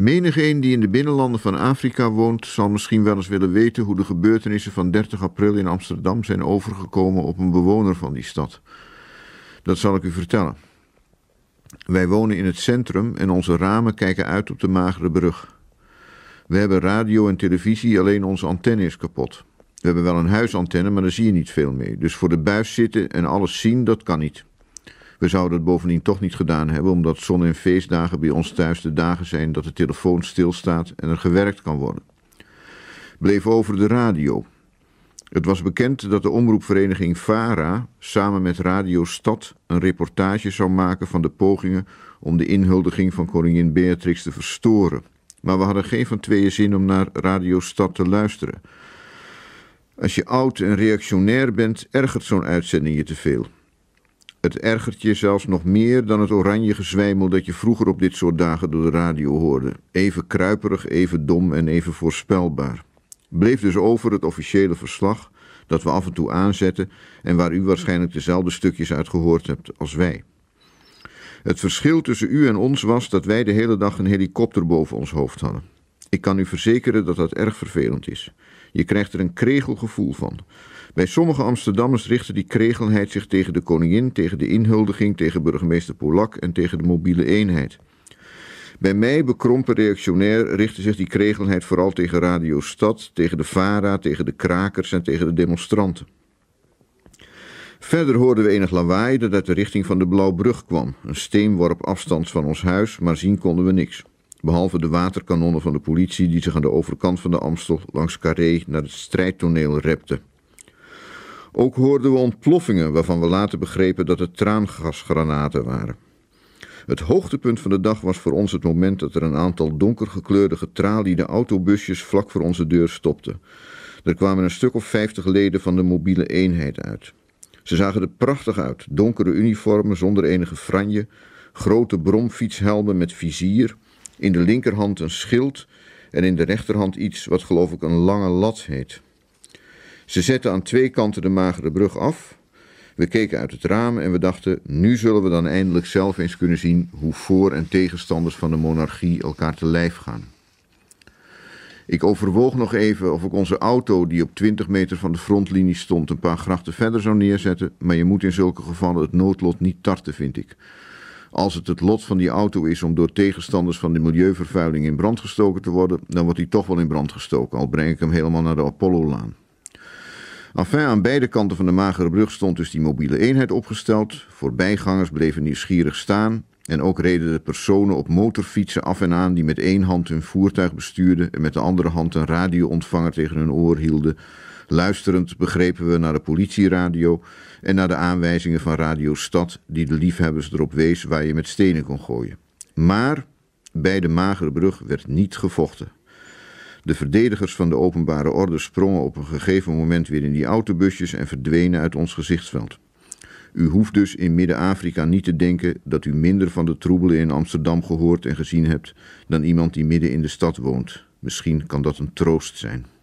Menigeen die in de binnenlanden van Afrika woont, zal misschien wel eens willen weten hoe de gebeurtenissen van 30 april in Amsterdam zijn overgekomen op een bewoner van die stad. Dat zal ik u vertellen. Wij wonen in het centrum en onze ramen kijken uit op de magere brug. We hebben radio en televisie, alleen onze antenne is kapot. We hebben wel een huisantenne, maar daar zie je niet veel mee. Dus voor de buis zitten en alles zien, dat kan niet. We zouden het bovendien toch niet gedaan hebben, omdat zon- en feestdagen bij ons thuis de dagen zijn dat de telefoon stilstaat en er gewerkt kan worden. Bleef over de radio. Het was bekend dat de omroepvereniging VARA samen met Radio Stad een reportage zou maken van de pogingen om de inhuldiging van koningin Beatrix te verstoren. Maar we hadden geen van tweeën zin om naar Radio Stad te luisteren. Als je oud en reactionair bent, ergert zo'n uitzending je te veel. Het ergert je zelfs nog meer dan het oranje gezwijmel dat je vroeger op dit soort dagen door de radio hoorde. Even kruiperig, even dom en even voorspelbaar. Bleef dus over het officiële verslag dat we af en toe aanzetten en waar u waarschijnlijk dezelfde stukjes uit gehoord hebt als wij. Het verschil tussen u en ons was dat wij de hele dag een helikopter boven ons hoofd hadden. Ik kan u verzekeren dat dat erg vervelend is. Je krijgt er een kregelgevoel van. Bij sommige Amsterdammers richtte die kregelheid zich tegen de koningin, tegen de inhuldiging, tegen burgemeester Polak en tegen de mobiele eenheid. Bij mij, bekrompen reactionair, richtte zich die kregelheid vooral tegen Radio Stad, tegen de VARA, tegen de krakers en tegen de demonstranten. Verder hoorden we enig lawaai dat uit de richting van de Blauwbrug kwam, een steenworp afstands van ons huis, maar zien konden we niks. Behalve de waterkanonnen van de politie die zich aan de overkant van de Amstel langs Carré naar het strijdtoneel repten. Ook hoorden we ontploffingen waarvan we later begrepen dat het traangasgranaten waren. Het hoogtepunt van de dag was voor ons het moment dat er een aantal donkergekleurde getraliede autobusjes vlak voor onze deur stopten. Er kwamen een stuk of vijftig leden van de mobiele eenheid uit. Ze zagen er prachtig uit, donkere uniformen zonder enige franje, grote bromfietshelmen met vizier in de linkerhand een schild en in de rechterhand iets wat geloof ik een lange lat heet. Ze zetten aan twee kanten de magere brug af. We keken uit het raam en we dachten, nu zullen we dan eindelijk zelf eens kunnen zien hoe voor- en tegenstanders van de monarchie elkaar te lijf gaan. Ik overwoog nog even of ik onze auto, die op 20 meter van de frontlinie stond, een paar grachten verder zou neerzetten, maar je moet in zulke gevallen het noodlot niet tarten, vind ik. Als het het lot van die auto is om door tegenstanders van de milieuvervuiling in brand gestoken te worden, dan wordt hij toch wel in brand gestoken, al breng ik hem helemaal naar de Apollo-laan. aan beide kanten van de magere brug stond dus die mobiele eenheid opgesteld. Voorbijgangers bleven nieuwsgierig staan. En ook reden de personen op motorfietsen af en aan die met één hand hun voertuig bestuurden en met de andere hand een radioontvanger tegen hun oor hielden Luisterend begrepen we naar de politieradio en naar de aanwijzingen van Radio Stad, die de liefhebbers erop wees waar je met stenen kon gooien. Maar bij de Magere Brug werd niet gevochten. De verdedigers van de openbare orde sprongen op een gegeven moment weer in die autobusjes en verdwenen uit ons gezichtsveld. U hoeft dus in Midden-Afrika niet te denken dat u minder van de troebelen in Amsterdam gehoord en gezien hebt dan iemand die midden in de stad woont. Misschien kan dat een troost zijn.